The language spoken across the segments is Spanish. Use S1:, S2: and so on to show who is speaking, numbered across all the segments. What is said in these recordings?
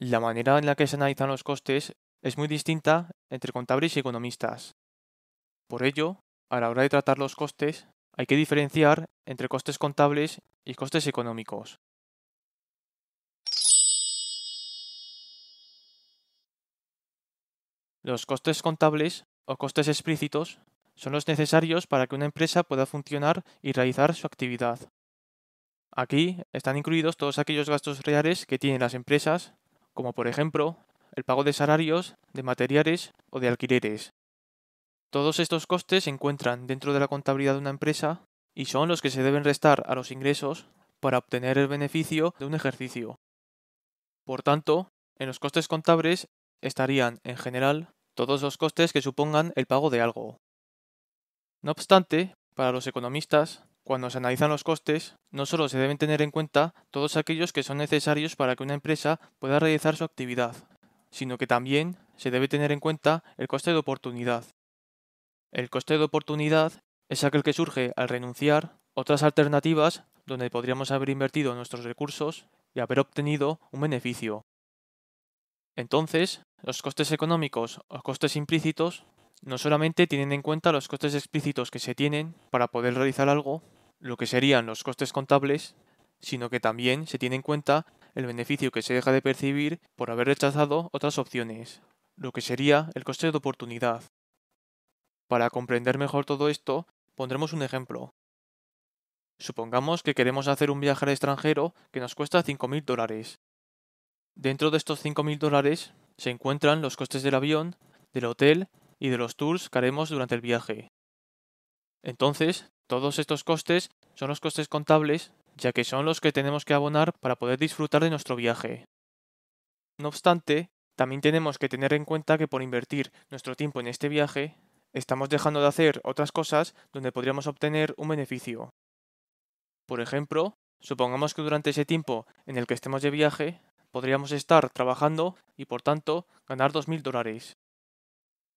S1: La manera en la que se analizan los costes es muy distinta entre contables y economistas. Por ello, a la hora de tratar los costes, hay que diferenciar entre costes contables y costes económicos. Los costes contables o costes explícitos son los necesarios para que una empresa pueda funcionar y realizar su actividad. Aquí están incluidos todos aquellos gastos reales que tienen las empresas como por ejemplo el pago de salarios, de materiales o de alquileres. Todos estos costes se encuentran dentro de la contabilidad de una empresa y son los que se deben restar a los ingresos para obtener el beneficio de un ejercicio. Por tanto, en los costes contables estarían, en general, todos los costes que supongan el pago de algo. No obstante, para los economistas, cuando se analizan los costes, no solo se deben tener en cuenta todos aquellos que son necesarios para que una empresa pueda realizar su actividad, sino que también se debe tener en cuenta el coste de oportunidad. El coste de oportunidad es aquel que surge al renunciar otras alternativas donde podríamos haber invertido nuestros recursos y haber obtenido un beneficio. Entonces, los costes económicos o costes implícitos no solamente tienen en cuenta los costes explícitos que se tienen para poder realizar algo, lo que serían los costes contables, sino que también se tiene en cuenta el beneficio que se deja de percibir por haber rechazado otras opciones, lo que sería el coste de oportunidad. Para comprender mejor todo esto, pondremos un ejemplo. Supongamos que queremos hacer un viaje al extranjero que nos cuesta 5.000 dólares. Dentro de estos 5.000 dólares se encuentran los costes del avión, del hotel y de los tours que haremos durante el viaje. Entonces, todos estos costes son los costes contables, ya que son los que tenemos que abonar para poder disfrutar de nuestro viaje. No obstante, también tenemos que tener en cuenta que por invertir nuestro tiempo en este viaje, estamos dejando de hacer otras cosas donde podríamos obtener un beneficio. Por ejemplo, supongamos que durante ese tiempo en el que estemos de viaje, podríamos estar trabajando y por tanto ganar 2.000 dólares.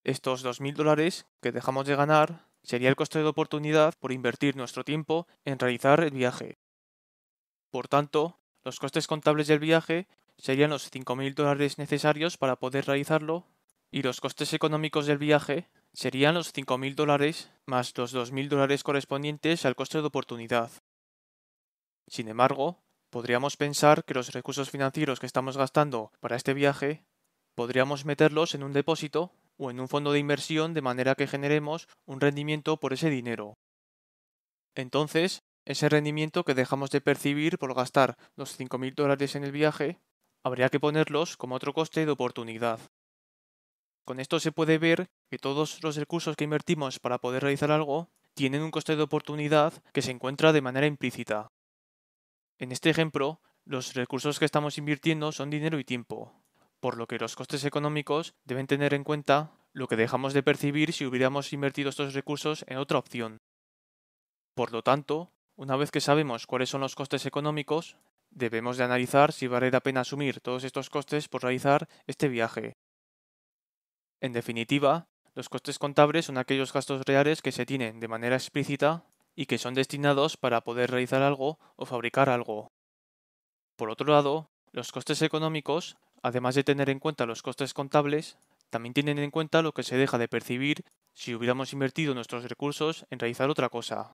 S1: Estos 2.000 dólares que dejamos de ganar Sería el coste de oportunidad por invertir nuestro tiempo en realizar el viaje. Por tanto, los costes contables del viaje serían los 5.000 dólares necesarios para poder realizarlo y los costes económicos del viaje serían los 5.000 dólares más los 2.000 dólares correspondientes al coste de oportunidad. Sin embargo, podríamos pensar que los recursos financieros que estamos gastando para este viaje podríamos meterlos en un depósito o en un fondo de inversión de manera que generemos un rendimiento por ese dinero. Entonces, ese rendimiento que dejamos de percibir por gastar los 5.000 dólares en el viaje, habría que ponerlos como otro coste de oportunidad. Con esto se puede ver que todos los recursos que invertimos para poder realizar algo tienen un coste de oportunidad que se encuentra de manera implícita. En este ejemplo, los recursos que estamos invirtiendo son dinero y tiempo, por lo que los costes económicos deben tener en cuenta lo que dejamos de percibir si hubiéramos invertido estos recursos en otra opción. Por lo tanto, una vez que sabemos cuáles son los costes económicos, debemos de analizar si vale la pena asumir todos estos costes por realizar este viaje. En definitiva, los costes contables son aquellos gastos reales que se tienen de manera explícita y que son destinados para poder realizar algo o fabricar algo. Por otro lado, los costes económicos además de tener en cuenta los costes contables, también tienen en cuenta lo que se deja de percibir si hubiéramos invertido nuestros recursos en realizar otra cosa.